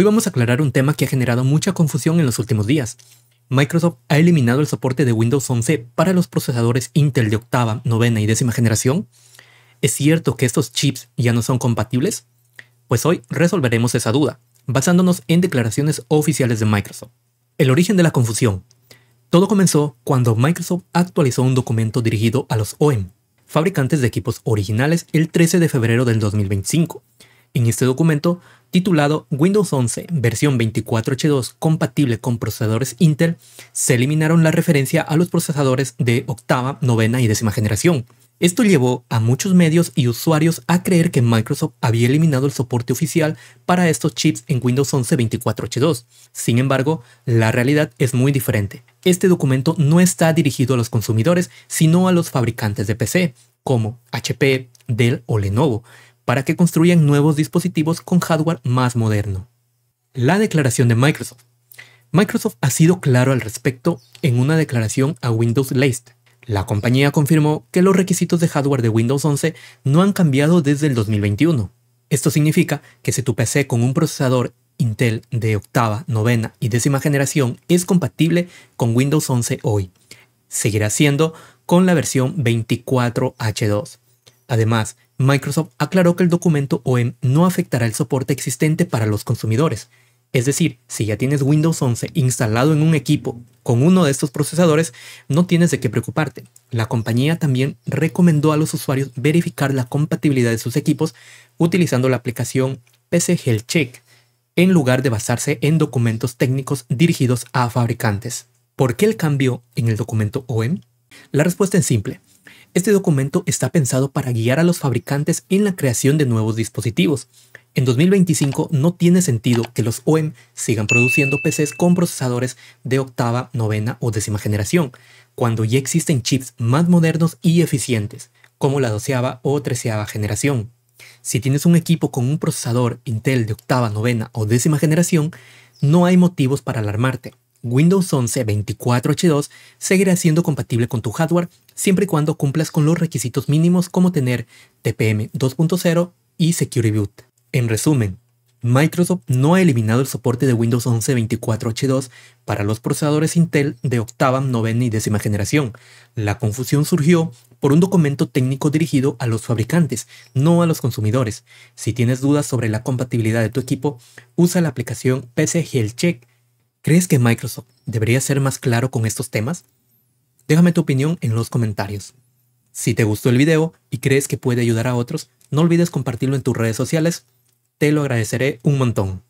Hoy vamos a aclarar un tema que ha generado mucha confusión en los últimos días. Microsoft ha eliminado el soporte de Windows 11 para los procesadores Intel de octava, novena y décima generación. ¿Es cierto que estos chips ya no son compatibles? Pues hoy resolveremos esa duda, basándonos en declaraciones oficiales de Microsoft. El origen de la confusión. Todo comenzó cuando Microsoft actualizó un documento dirigido a los OEM, fabricantes de equipos originales, el 13 de febrero del 2025, en este documento, titulado Windows 11 versión 24H2 compatible con procesadores Intel, se eliminaron la referencia a los procesadores de octava, novena y décima generación. Esto llevó a muchos medios y usuarios a creer que Microsoft había eliminado el soporte oficial para estos chips en Windows 11 24H2. Sin embargo, la realidad es muy diferente. Este documento no está dirigido a los consumidores, sino a los fabricantes de PC, como HP, Dell o Lenovo, para que construyan nuevos dispositivos con hardware más moderno. La declaración de Microsoft. Microsoft ha sido claro al respecto en una declaración a Windows List. La compañía confirmó que los requisitos de hardware de Windows 11 no han cambiado desde el 2021. Esto significa que si tu PC con un procesador Intel de octava, novena y décima generación es compatible con Windows 11 hoy. Seguirá siendo con la versión 24H2. Además, Microsoft aclaró que el documento OEM no afectará el soporte existente para los consumidores. Es decir, si ya tienes Windows 11 instalado en un equipo con uno de estos procesadores, no tienes de qué preocuparte. La compañía también recomendó a los usuarios verificar la compatibilidad de sus equipos utilizando la aplicación PC Health Check, en lugar de basarse en documentos técnicos dirigidos a fabricantes. ¿Por qué el cambio en el documento OEM? La respuesta es simple. Este documento está pensado para guiar a los fabricantes en la creación de nuevos dispositivos. En 2025 no tiene sentido que los OEM sigan produciendo PCs con procesadores de octava, novena o décima generación, cuando ya existen chips más modernos y eficientes, como la doceava o treceava generación. Si tienes un equipo con un procesador Intel de octava, novena o décima generación, no hay motivos para alarmarte. Windows 11 24H2 seguirá siendo compatible con tu hardware siempre y cuando cumplas con los requisitos mínimos como tener TPM 2.0 y Security Boot. En resumen, Microsoft no ha eliminado el soporte de Windows 11 24H2 para los procesadores Intel de octava, novena y décima generación. La confusión surgió por un documento técnico dirigido a los fabricantes, no a los consumidores. Si tienes dudas sobre la compatibilidad de tu equipo, usa la aplicación PC Health Check ¿Crees que Microsoft debería ser más claro con estos temas? Déjame tu opinión en los comentarios. Si te gustó el video y crees que puede ayudar a otros, no olvides compartirlo en tus redes sociales. Te lo agradeceré un montón.